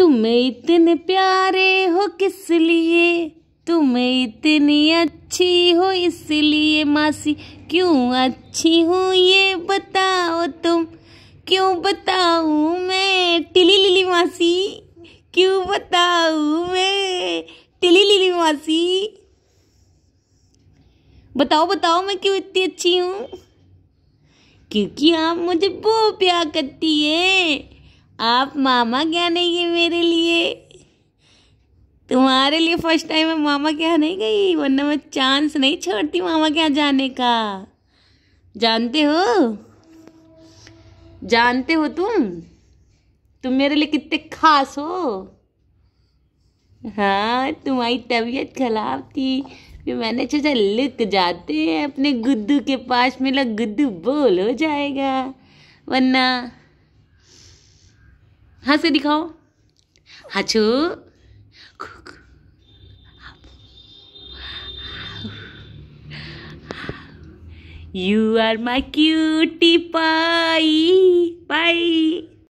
तुम्हें इतने प्यारे हो किस लिए तुम्हें इतनी अच्छी हो इसलिए मासी क्यों अच्छी हूँ ये बताओ तुम क्यों बताऊँ मैं टिली लिली मासी क्यों बताऊँ मैं टिली लिली मासी बताओ बताओ मैं क्यों इतनी अच्छी हूँ क्योंकि आप मुझे बहुत प्यार करती हैं आप मामा क्या नहीं गए मेरे लिए तुम्हारे लिए फर्स्ट टाइम मैं मामा क्या नहीं गई वरना मैं चांस नहीं छोड़ती मामा के यहाँ जाने का जानते हो जानते हो तुम तुम मेरे लिए कितने खास हो हाँ तुम्हारी तबीयत खराब थी फिर मैंने सोचा लुक जाते हैं अपने गुद्दू के पास मेरा गुद्दू बोल हो जाएगा वरना हाथ से दिखाओ हाचो You are my cutie pie.